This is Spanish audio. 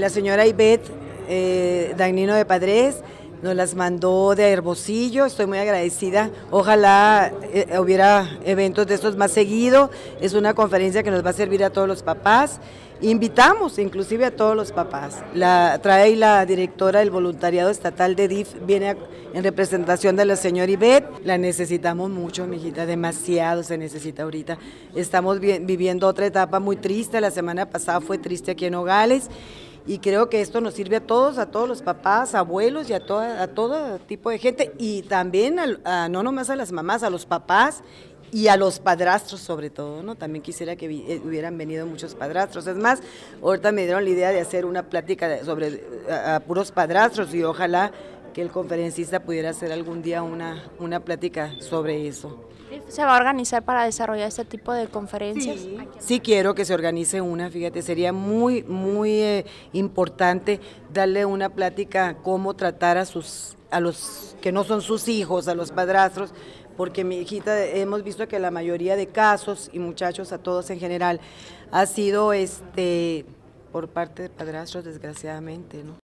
La señora Ivette eh, Dagnino de Padres nos las mandó de Herbosillo, estoy muy agradecida. Ojalá eh, hubiera eventos de estos más seguido. Es una conferencia que nos va a servir a todos los papás. Invitamos inclusive a todos los papás. La trae la directora del voluntariado estatal de DIF, viene en representación de la señora Ivette. La necesitamos mucho, mijita, demasiado se necesita ahorita. Estamos viviendo otra etapa muy triste. La semana pasada fue triste aquí en Nogales. Y creo que esto nos sirve a todos, a todos los papás, abuelos y a, toda, a todo tipo de gente. Y también a, no nomás a las mamás, a los papás y a los padrastros sobre todo, ¿no? También quisiera que eh, hubieran venido muchos padrastros. Es más, ahorita me dieron la idea de hacer una plática sobre a puros padrastros y ojalá que el conferencista pudiera hacer algún día una, una plática sobre eso. ¿Se va a organizar para desarrollar este tipo de conferencias? Sí, quiero que se organice una, fíjate, sería muy, muy eh, importante darle una plática cómo tratar a sus a los que no son sus hijos, a los padrastros, porque mi hijita hemos visto que la mayoría de casos y muchachos a todos en general ha sido este por parte de padrastros desgraciadamente, ¿no?